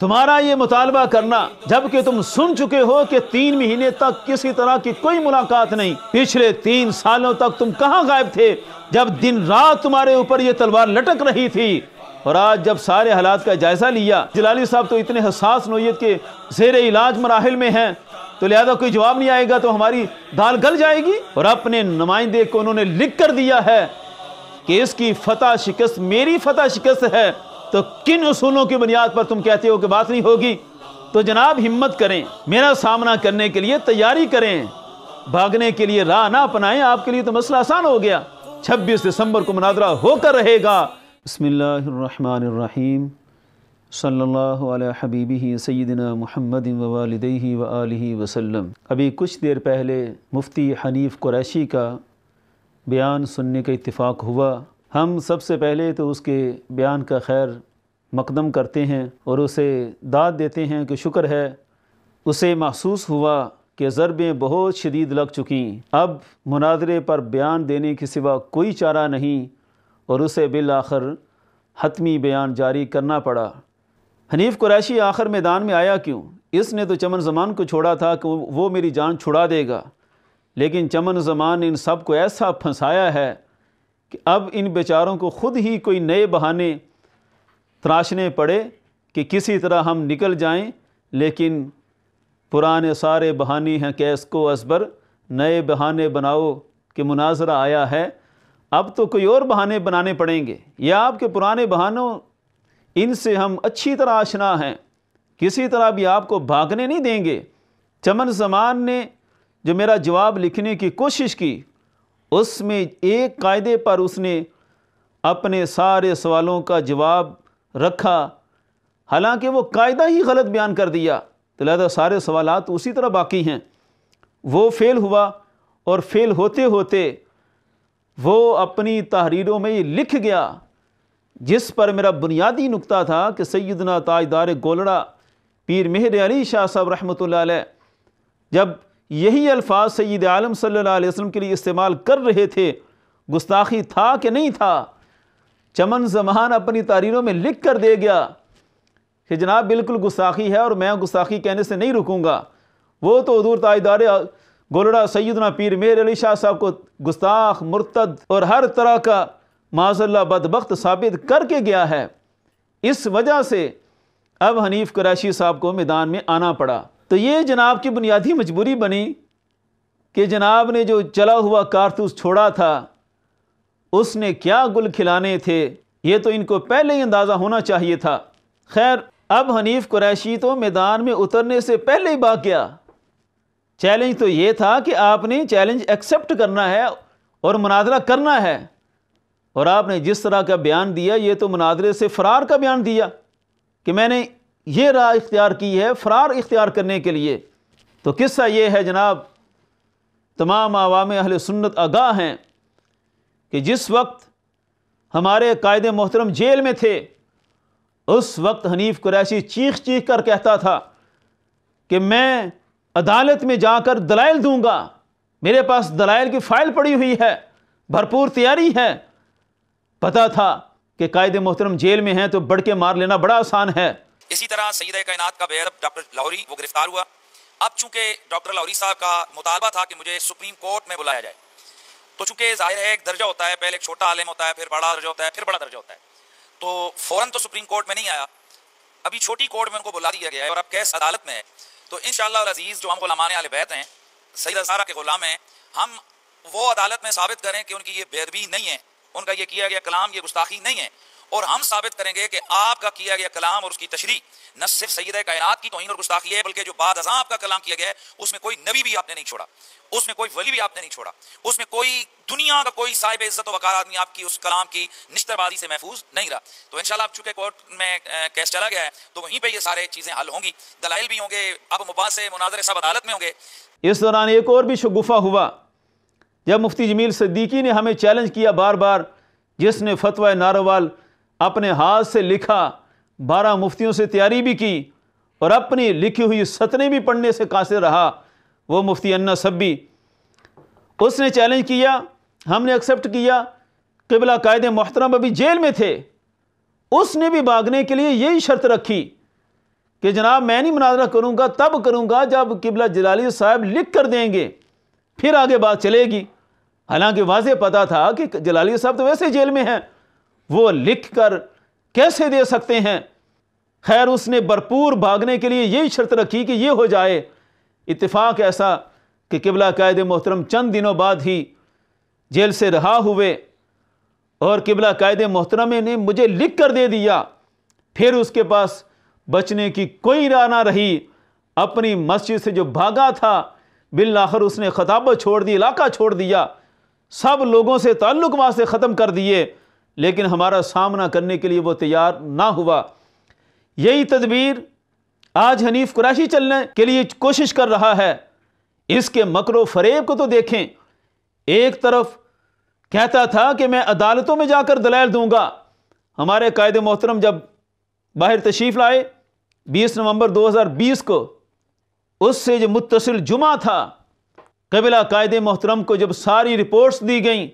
तुम्हारा ये मुतालबा करना जबकि तुम सुन चुके हो कि तीन महीने तक किसी तरह की कोई मुलाकात नहीं पिछले तीन सालों तक तुम कहाँ गायब थे जब दिन रात तुम्हारे ऊपर ये तलवार लटक रही थी और आज जब सारे हालात का जायजा लिया जलाली साहब तो इतने हसास नोयत के जेर इलाज मराहल में हैं तो लिहाजा कोई जवाब नहीं आएगा तो हमारी दाल गल जाएगी और अपने नुमाइंदे को उन्होंने लिख कर दिया है कि इसकी फतह शिकस्त मेरी फतह शिकस्त है तो किन असूलों की बुनियाद पर तुम कहते हो कि बात नहीं होगी तो जनाब हिम्मत करें मेरा सामना करने के लिए तैयारी करें भागने के लिए राह ना अपनाएं आपके लिए तो मसला आसान हो गया 26 दिसंबर को मुनादरा होकर रहेगा बसमीम सल्ला हबीबी सैदिना महमद वालद वाली वसलम अभी कुछ देर पहले मुफ्ती हनीफ़ क्रैशी का बयान सुनने का इतफ़ाक़ हुआ हम सबसे पहले तो उसके बयान का खैर मकदम करते हैं और उसे दाद देते हैं कि शुक्र है उसे महसूस हुआ कि ज़रबें बहुत शदीद लग चुकी अब मुनादरे पर बयान देने के सिवा कोई चारा नहीं और उसे बिल आखिर हतमी बयान जारी करना पड़ा हनीफ़ कुरैशी आखिर मैदान में आया क्यों इसने तो चमन जमान को छोड़ा था कि वो मेरी जान छुड़ा देगा लेकिन चमन जमान इन सब को ऐसा फंसाया है कि अब इन बेचारों को ख़ुद ही कोई नए बहाने तराशने पड़े कि किसी तरह हम निकल जाएं लेकिन पुराने सारे बहाने हैं कैस को असबर नए बहाने बनाओ कि मुनाजरा आया है अब तो कोई और बहाने बनाने पड़ेंगे या आपके पुराने बहानों इनसे हम अच्छी तरह आशना हैं किसी तरह भी आपको भागने नहीं देंगे चमन जमान ने जो मेरा जवाब लिखने की कोशिश की उसमें एक कायदे पर उसने अपने सारे सवालों का जवाब रखा हालांकि वो कायदा ही गलत बयान कर दिया तो लिहाजा सारे सवाल उसी तरह बाकी हैं वो फेल हुआ और फेल होते होते वो अपनी तहरीरों में ये लिख गया जिस पर मेरा बुनियादी नुकता था कि सैदना ताजदार गोलड़ा पीर मेहर अली शाह साहब रहमत जब यही अल्फाज सैद आलम सल्ला वसलम के लिए इस्तेमाल कर रहे थे गुस्ताखी था कि नहीं था चमन जमान अपनी तारीरों में लिख कर दे गया कि जनाब बिल्कुल गुस्ताखी है और मैं गुस्ताखी कहने से नहीं रुकूँगा वो तो हजूर ताजदार गोलड़ा सैदना पीर मेर अली शाह साहब को गुस्ताख मुर्तद और हर तरह का माजल्ला बदबخت साबित करके गया है इस वजह से अब हनीफ कराशी साहब को मैदान में आना पड़ा तो ये जनाब की बुनियादी मजबूरी बनी कि जनाब ने जो चला हुआ कारतूस छोड़ा था उसने क्या गुल खिलाने थे ये तो इनको पहले ही अंदाज़ा होना चाहिए था खैर अब हनीफ कुरैशी तो मैदान में उतरने से पहले ही भाग गया चैलेंज तो ये था कि आपने चैलेंज एक्सेप्ट करना है और मुनादरा करना है और आपने जिस तरह का बयान दिया ये तो मुनादरे से फ़रार का बयान दिया कि मैंने ये राह इख्तियार की है फ़रार इख्तियार करने के लिए तो किस्सा ये है जनाब तमाम आवाम अहल सुन्नत आगाह हैं कि जिस वक्त हमारे कायद मोहतरम जेल में थे उस वक्त हनीफ कुरैशी चीख चीख कर कहता था कि मैं अदालत में जाकर दलाइल दूंगा मेरे पास दलाइल की फ़ाइल पड़ी हुई है भरपूर तैयारी है पता था कि कायद मोहतरम जेल में हैं तो बढ़ के मार लेना बड़ा आसान है इसी तरह सैद कायनात का बेअदब डॉक्टर लाहौरी वो गिरफ्तार हुआ अब चूंकि डॉक्टर लाहौरी साहब का मुतालबा था कि मुझे सुप्रीम कोर्ट में बुलाया जाए तो चूंकि जाहिर है एक दर्जा होता है पहले एक छोटा आलम होता है फिर बड़ा दर्जा होता है फिर बड़ा दर्जा होता है तो फ़ौरन तो सुप्रीम कोर्ट में नहीं आया अभी छोटी कोर्ट में उनको बुला दिया गया है और अब कैस अदालत में है तो इन शजीज़ जो हम गुलामान आल बैत हैं सईद अजारा के गुलाम हैं हम वो अदालत में साबित करें कि उनकी ये बेदबी नहीं है उनका ये किया गया कलाम ये गुस्ताखी नहीं है और हम साबित करेंगे कि आपका किया गया कलाम और उसकी तशरी न सिर्फ सैद कायनात की तोहन और गुस्ताखी है बल्कि जो बाद अजा आपका कलाम किया गया है उसमें कोई नबी भी आपने नहीं छोड़ा उसमें कोई वली भी आपने नहीं छोड़ा उसमें कोई दुनिया का कोई साहिब इज्जत वकार आदमी आपकी उस कलाम की निश्तरबाजी से महफूज नहीं रहा तो इनशाला आप चूंकि कोर्ट में केस चला गया है तो वहीं पर ये सारे चीज़ें हल होंगी दलाइल भी होंगे अब मुबासे मुनाजरे सब अदालत में होंगे इस दौरान एक और भी शगुफा हुआ जब मुफ्ती जमील सद्दीकी ने हमें चैलेंज किया बार बार जिसने फतवा नारोवाल अपने हाथ से लिखा बारह मुफ्तियों से तैयारी भी की और अपनी लिखी हुई सतने भी पढ़ने से कासिर रहा वो मुफ्ती अन्ना सब्बी उसने चैलेंज किया हमने एक्सेप्ट किया किबला कायद मोहतरम अभी जेल में थे उसने भी भागने के लिए यही शर्त रखी कि जनाब मैं नहीं मुनाजरा करूँगा तब करूँगा जब किबला जलाली साहब लिख कर देंगे फिर आगे बात चलेगी हालांकि वाजह पता था कि जलाली साहब तो वैसे जेल में हैं वो लिख कर कैसे दे सकते हैं खैर उसने भरपूर भागने के लिए यही शर्त रखी कि ये हो जाए इतफ़ाक़ ऐसा कि किबला कायद मोहतरम चंद दिनों बाद ही जेल से रहा हुए और किबला कायद मोहतरम ने मुझे लिख कर दे दिया फिर उसके पास बचने की कोई राह ना रही अपनी मस्जिद से जो भागा था बिल आखिर उसने खताबत छोड़ दी इलाका छोड़ दिया सब लोगों से ताल्लुक से ख़त्म कर दिए लेकिन हमारा सामना करने के लिए वो तैयार ना हुआ यही तदबीर आज हनीफ कुराशी चलने के लिए कोशिश कर रहा है इसके मकर फरेब को तो देखें एक तरफ कहता था कि मैं अदालतों में जाकर दलाल दूंगा हमारे कायद मोहतरम जब बाहर तशरीफ़ लाए 20 नवंबर 2020 को उससे जो मुतसिल जुमा था कबिला कायदे मोहतरम को जब सारी रिपोर्ट्स दी गईं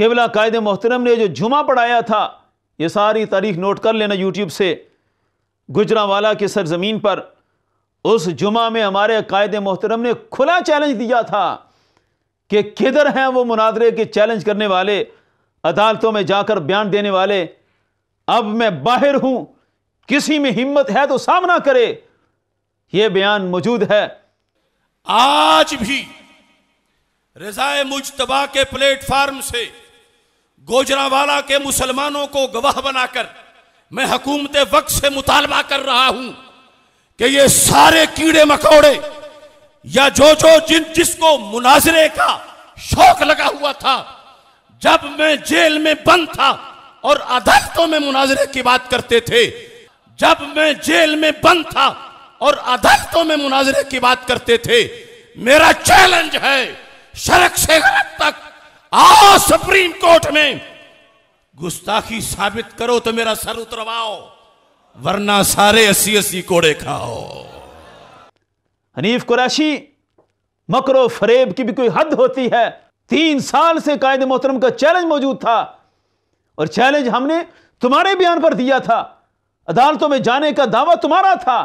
केवला कायद मोहतरम ने जो जुमा पढ़ाया था ये सारी तारीख नोट कर लेना यूट्यूब से गुजरावाला की सरजमीन पर उस जुमा में हमारे कायद मोहतरम ने खुला चैलेंज दिया था कि किधर हैं वो मुनादरे के चैलेंज करने वाले अदालतों में जाकर बयान देने वाले अब मैं बाहर हूं किसी में हिम्मत है तो सामना करे ये बयान मौजूद है आज भी रजाए मुजतबा के प्लेटफार्म से गोजरावाला के मुसलमानों को गवाह बनाकर मैं हकूमत वक्त से मुतालबा कर रहा हूं कि ये सारे कीड़े मकोड़े या जो जो जिन जिसको मुनाजरे का शौक लगा हुआ था जब मैं जेल में बंद था और अदालतों में मुनाजरे की बात करते थे जब मैं जेल में बंद था और अदालतों में मुनाजरे की बात करते थे मेरा चैलेंज है सड़क से गलत तक आओ सुप्रीम कोर्ट में गुस्ताखी साबित करो तो मेरा सर उतरवाओ वरना सारे अस्सी अस्सी कोड़े खाओ हनीफ कुरैशी मकरो फरेब की भी कोई हद होती है तीन साल से कायदे मोहतरम का चैलेंज मौजूद था और चैलेंज हमने तुम्हारे बयान पर दिया था अदालतों में जाने का दावा तुम्हारा था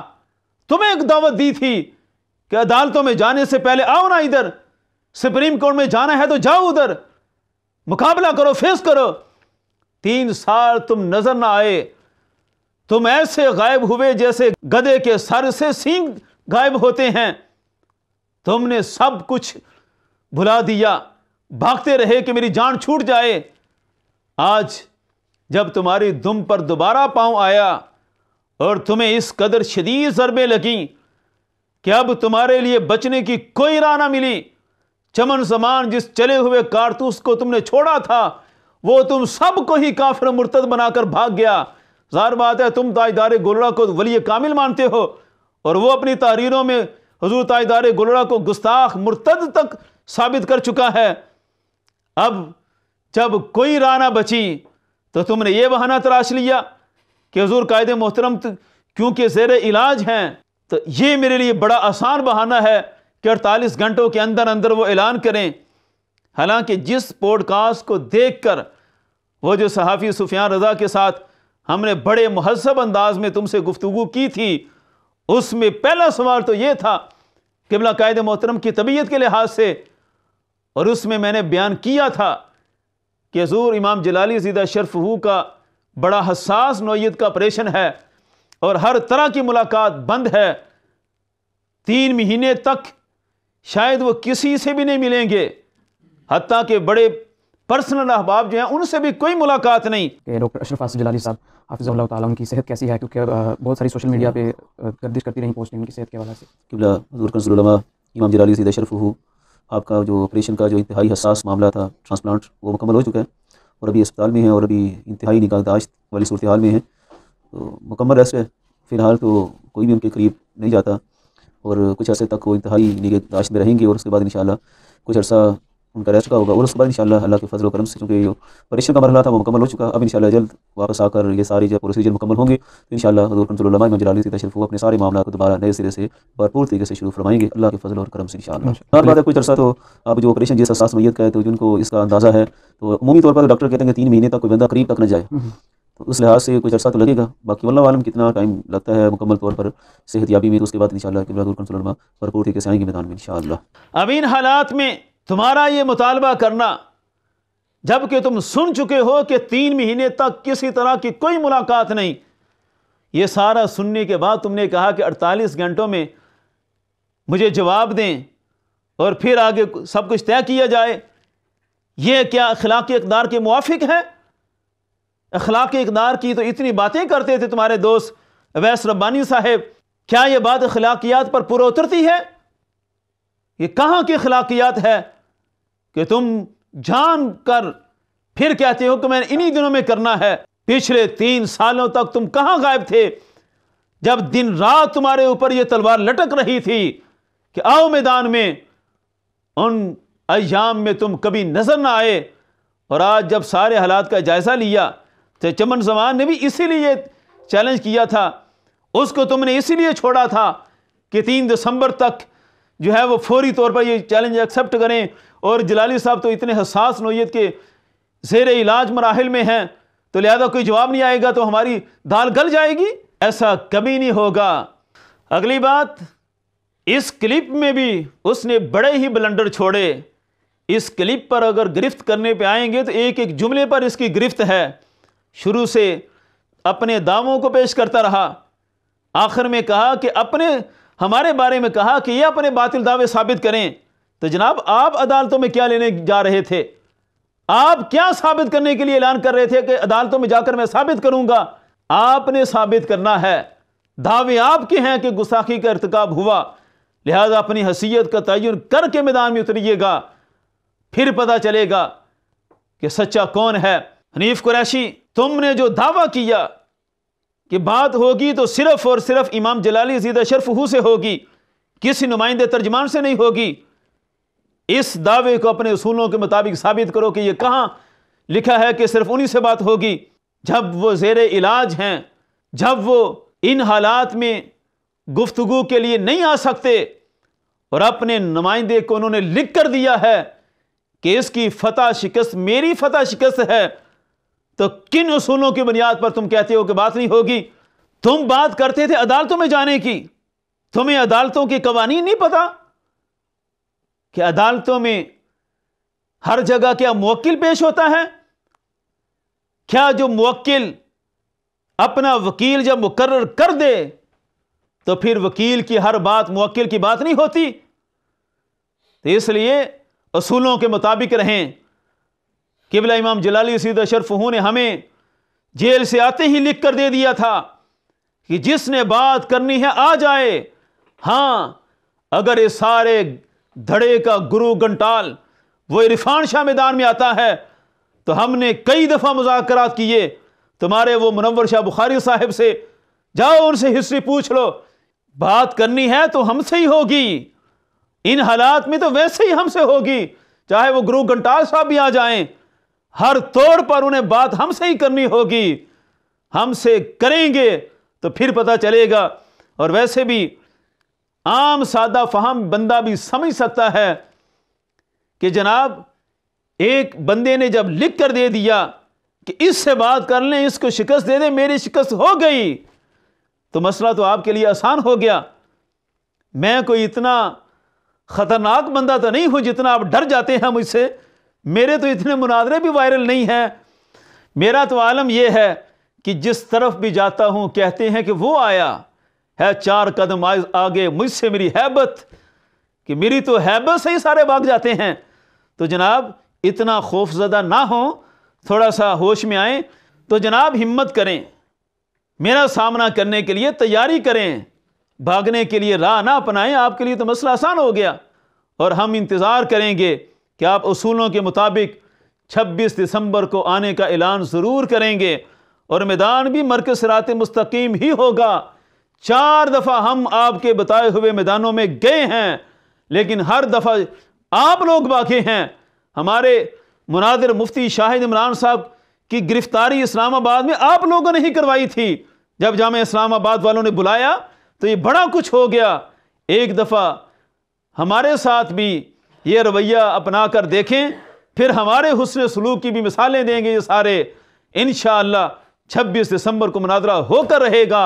तुम्हें एक दावत दी थी कि अदालतों में जाने से पहले आओ ना इधर सुप्रीम कोर्ट में जाना है तो जाओ उधर मुकाबला करो फेस करो तीन साल तुम नजर ना आए तुम ऐसे गायब हुए जैसे गधे के सर से सींग गायब होते हैं तुमने सब कुछ भुला दिया भागते रहे कि मेरी जान छूट जाए आज जब तुम्हारी दुम पर दोबारा पांव आया और तुम्हें इस कदर शदीद जरबे लगी कि अब तुम्हारे लिए बचने की कोई राह ना मिली चमन समान जिस चले हुए कारतूस को तुमने छोड़ा था वो तुम सबको ही काफिर मुर्तद बनाकर भाग गया जार बात है तुम ताजदार गोलड़ा को वली कामिल मानते हो और वो अपनी तहरीरों में हजूर ताजदार गोलड़ा को गुस्ताख मुर्तद तक साबित कर चुका है अब जब कोई राना बची तो तुमने ये बहाना तराश लिया कि हजूर कायदे मोहतरम क्योंकि जेर इलाज हैं तो ये मेरे लिए बड़ा आसान बहाना है कि अड़तालीस घंटों के अंदर अंदर वो ऐलान करें हालांकि जिस पॉडकास्ट को देख कर वो जो सहाफ़ी सुफियान रज़ा के साथ हमने बड़े महसब अंदाज में तुमसे गुफ्तु की थी उसमें पहला सवाल तो ये था किबला कायद मोहतरम की तबीयत के लिहाज से और उसमें मैंने बयान किया था कि हजूर इमाम जलाली शरफ हु का बड़ा हसास नोयत का ऑपरेशन है और हर तरह की मुलाकात बंद है तीन महीने तक शायद वो किसी से भी नहीं मिलेंगे हती के बड़े पर्सनल अहबाब जो हैं उनसे भी कोई मुलाकात नहीं डॉक्टर अशरफ आसिफ जलाली साहब हाफिज़ ताला उनकी सेहत कैसी है क्योंकि बहुत सारी सोशल मीडिया पे गर्दिश करती रही पोस्टिंग उनकी सेहत के वाले से इमाम जलाली सद अशरफ हो आपका जो ऑपरेशन का जो इंतहाई हसास मामला था ट्रांसप्लांट वो मुकम्मल हो चुका है और अभी अस्पताल में है और अभी इंतहाई निकालदाश्त वाली सूरत हाल में है तो मुकम्मल रेस्ट है फ़िलहाल तो कोई भी उनके करीब नहीं जाता और कुछ अर्से तक वो इंतहाई निगहदाश्त में रहेंगे और उसके बाद इन कुछ अर्सा उनका रेस्ट का होगा और उसके बाद इंशाल्लाह अल्लाह के फजल करम से चूँकि जो परेशान का मरला था वो मुकम्मल हो चुका अब इंशाल्लाह जल्द वापस आकर ये सारे जब प्रोसीजर मुकम्मल होंगे तो इंशाल्लाह हजूर कमसल्ला इमाम जलाली तशरफ अपने सारे मामला को दोबारा नए सिरे से भरपूर तरीके से शुरू फरमाएंगे अल्लाह के फजल और करम से इंशाल्लाह बात है कुछ अर्सा तो अब जो ऑपरेशन जिस असास मैत का है तो जिनको इसका अंदाज़ा है तो अमूमी तौर पर डॉक्टर कहते हैं तीन महीने तक कोई बंदा करीब तक न जाए हम्म। तो उस लिहाज से कुछ अर्सा तो लगेगा बाकी वल्ला वालम कितना टाइम लगता है मुकम्मल तौर पर सेहत याबी में तो उसके बाद इन शाला आएंगे मैदान में इन शाला अब इन हालात में तुम्हारा ये मुतालबा करना जबकि तुम सुन चुके हो कि तीन महीने तक किसी तरह की कोई मुलाकात नहीं ये सारा सुनने के बाद तुमने कहा कि अड़तालीस घंटों में मुझे जवाब दें और फिर आगे सब कुछ तय किया जाए यह क्या अखलाक अकदार के मुआफ़ है अखलाक इकदार की तो इतनी बातें करते थे तुम्हारे दोस्त अवैस रब्बानी साहेब क्या यह बात अखलाकियात पर पुर उतरती है ये कहाँ की अखलाकियात है कि तुम जान कर फिर कहते हो कि मैंने इन्हीं दिनों में करना है पिछले तीन सालों तक तुम कहाँ गायब थे जब दिन रात तुम्हारे ऊपर ये तलवार लटक रही थी कि आओ मैदान में उन अयाम में तुम कभी नजर ना आए और आज जब सारे हालात का जायज़ा लिया तो चमन जमान ने भी इसीलिए चैलेंज किया था उसको तुमने इसीलिए छोड़ा था कि तीन दिसंबर तक जो है वो फौरी तौर पर ये चैलेंज एक्सेप्ट करें और जलाली साहब तो इतने हसास नोयत के जेर इलाज मराहल में हैं तो लिहाजा कोई जवाब नहीं आएगा तो हमारी दाल गल जाएगी ऐसा कभी नहीं होगा अगली बात इस क्लिप में भी उसने बड़े ही ब्लंडर छोड़े इस क्लिप पर अगर गिरफ्त करने पे आएंगे तो एक एक जुमले पर इसकी गिरफ्त है शुरू से अपने दावों को पेश करता रहा आखिर में कहा कि अपने हमारे बारे में कहा कि ये अपने बातिल दावे साबित करें तो जनाब आप अदालतों में क्या लेने जा रहे थे आप क्या साबित करने के लिए ऐलान कर रहे थे कि अदालतों में जाकर मैं साबित करूंगा आपने साबित करना है दावे आपके हैं कि गुस्साखी का इरतकब हुआ लिहाजा अपनी हसीयत का तयन करके मैदान में उतरिएगा फिर पता चलेगा कि सच्चा कौन है हनीफ कुरैशी तुमने जो दावा किया कि बात होगी तो सिर्फ और सिर्फ इमाम जलाली जीद हु से होगी किसी नुमाइंदे तर्जमान से नहीं होगी इस दावे को अपने असूलों के मुताबिक साबित करो कि यह कहाँ लिखा है कि सिर्फ उन्हीं से बात होगी जब वो जेर इलाज हैं जब वो इन हालात में गुफ्तगु के लिए नहीं आ सकते और अपने नुमाइंदे को उन्होंने लिख कर दिया है कि इसकी फतह शिकस्त मेरी फतह शिकस्त है तो किन उसूलों की बुनियाद पर तुम कहते हो कि बात नहीं होगी तुम बात करते थे अदालतों में जाने की तुम्हें अदालतों के कवानी नहीं पता कि अदालतों में हर जगह क्या मुक्ल पेश होता है क्या जो मुक्ल अपना वकील जब मुकर्र कर दे तो फिर वकील की हर बात मुक्ल की बात नहीं होती तो इसलिए असूलों के मुताबिक रहें किबला इमाम जलाली सैद अशरफहू ने हमें जेल से आते ही लिख कर दे दिया था कि जिसने बात करनी है आ जाए हाँ अगर ये सारे धड़े का गुरु घंटाल वो इरफान शाह मैदान में आता है तो हमने कई दफ़ा मुजाकर किए तुम्हारे वो मुनवर शाह बुखारी साहब से जाओ उनसे हिस्ट्री पूछ लो बात करनी है तो हमसे ही होगी इन हालात में तो वैसे ही हमसे होगी चाहे वो गुरु घंटाल साहब भी आ जाएं हर तौर पर उन्हें बात हमसे ही करनी होगी हमसे करेंगे तो फिर पता चलेगा और वैसे भी आम सादा फहम बंदा भी समझ सकता है कि जनाब एक बंदे ने जब लिख कर दे दिया कि इससे बात कर लें इसको शिकस्त दे दें मेरी शिकस्त हो गई तो मसला तो आपके लिए आसान हो गया मैं कोई इतना ख़तरनाक बंदा तो नहीं हूं जितना आप डर जाते हैं मुझसे मेरे तो इतने मुनादरे भी वायरल नहीं हैं मेरा तो आलम यह है कि जिस तरफ भी जाता हूँ कहते हैं कि वो आया है चार कदम आगे मुझसे मेरी हैबत कि मेरी तो हैबत से ही सारे भाग जाते हैं तो जनाब इतना खौफजदा ना हो थोड़ा सा होश में आए तो जनाब हिम्मत करें मेरा सामना करने के लिए तैयारी करें भागने के लिए राह ना अपनाएं आपके लिए तो मसला आसान हो गया और हम इंतज़ार करेंगे कि आप असूलों के मुताबिक 26 दिसंबर को आने का ऐलान ज़रूर करेंगे और मैदान भी मरकज सरात मुस्तकीम ही होगा चार दफ़ा हम आपके बताए हुए मैदानों में गए हैं लेकिन हर दफ़ा आप लोग बाकी हैं हमारे मुनादिर मुफ्ती शाहिद इमरान साहब की गिरफ्तारी इस्लामाबाद में आप लोगों ने ही करवाई थी जब जाम इस्लामाबाद वालों ने बुलाया तो ये बड़ा कुछ हो गया एक दफ़ा हमारे साथ भी ये रवैया अपना कर देखें फिर हमारे हुसन सलूक की भी मिसालें देंगे ये सारे इन छब्बीस दिसंबर को मुनाजरा होकर रहेगा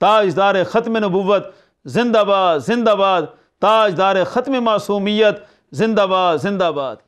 ताजदार ख़त्म नबूत जिंदाबाद जिंदाबाद ताजदार ख़त्म मासूमियत जिंदाबाद जिंदाबाद